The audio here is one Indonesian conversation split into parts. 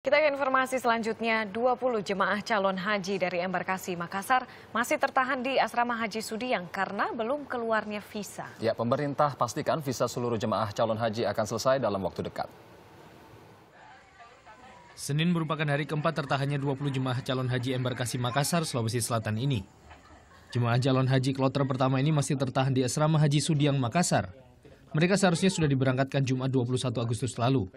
Kita ke informasi selanjutnya, 20 jemaah calon haji dari embarkasi Makassar masih tertahan di asrama haji Sudi yang karena belum keluarnya visa. Ya, pemerintah pastikan visa seluruh jemaah calon haji akan selesai dalam waktu dekat. Senin merupakan hari keempat tertahannya 20 jemaah calon haji embarkasi Makassar, Sulawesi Selatan ini. Jemaah calon haji kloter pertama ini masih tertahan di asrama haji Sudiang Makassar. Mereka seharusnya sudah diberangkatkan Jumat 21 Agustus lalu.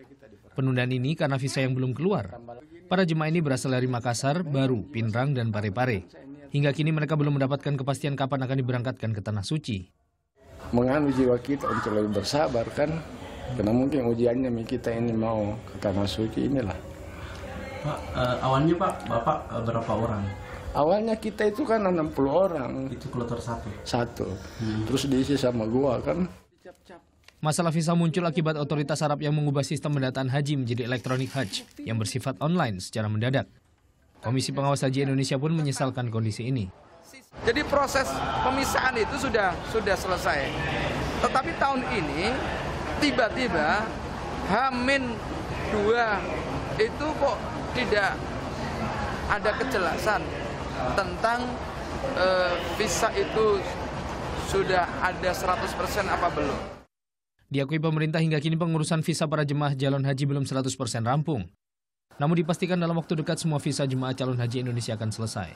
Penundaan ini karena visa yang belum keluar. Para jemaah ini berasal dari Makassar, Baru, Pinrang, dan Parepare. Hingga kini mereka belum mendapatkan kepastian kapan akan diberangkatkan ke Tanah Suci. Menganu jiwa kita untuk lebih bersabar kan, karena mungkin ujiannya kita ini mau ke Tanah Suci inilah. Pak, uh, awalnya Pak, Bapak uh, berapa orang? Awalnya kita itu kan 60 orang. Itu kloter satu? Satu. Hmm. Terus diisi sama gua kan. Masalah visa muncul akibat otoritas Arab yang mengubah sistem pendataan haji menjadi elektronik haji yang bersifat online secara mendadak. Komisi Pengawas Haji Indonesia pun menyesalkan kondisi ini. Jadi proses pemisahan itu sudah sudah selesai. Tetapi tahun ini tiba-tiba Hamin dua itu kok tidak ada kejelasan tentang e, visa itu sudah ada 100% apa belum. Diakui pemerintah hingga kini pengurusan visa para jemaah calon haji belum 100% rampung. Namun dipastikan dalam waktu dekat semua visa jemaah calon haji Indonesia akan selesai.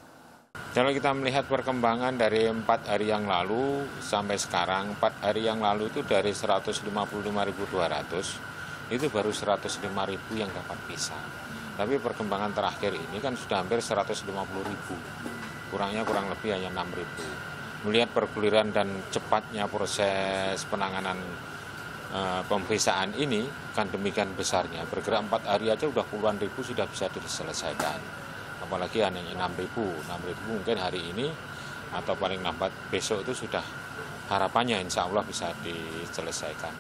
Kalau kita melihat perkembangan dari empat hari yang lalu sampai sekarang, empat hari yang lalu itu dari 155.200 itu baru 105.000 yang dapat visa. Tapi perkembangan terakhir ini kan sudah hampir 150.000, kurangnya kurang lebih hanya 6.000. Melihat perguliran dan cepatnya proses penanganan Eh, pemeriksaan ini kan demikian besarnya bergerak empat hari aja udah puluhan ribu sudah bisa diselesaikan apalagi anehnya enam ribu enam ribu mungkin hari ini atau paling lambat besok itu sudah harapannya insya Allah bisa diselesaikan.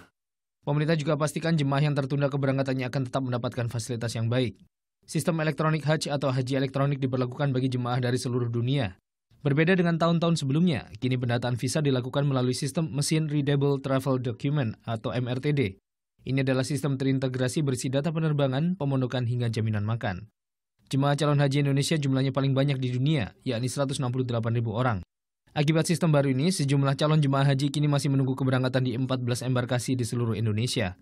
Pemerintah juga pastikan jemaah yang tertunda keberangkatannya akan tetap mendapatkan fasilitas yang baik. Sistem elektronik haji atau haji elektronik diberlakukan bagi jemaah dari seluruh dunia. Berbeda dengan tahun-tahun sebelumnya, kini pendataan visa dilakukan melalui sistem mesin Readable Travel Document atau MRTD. Ini adalah sistem terintegrasi bersih data penerbangan, pemondokan, hingga jaminan makan. Jemaah calon haji Indonesia jumlahnya paling banyak di dunia, yakni 168.000 orang. Akibat sistem baru ini, sejumlah calon jemaah haji kini masih menunggu keberangkatan di 14 embarkasi di seluruh Indonesia.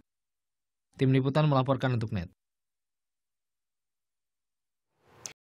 Tim Liputan melaporkan untuk NET.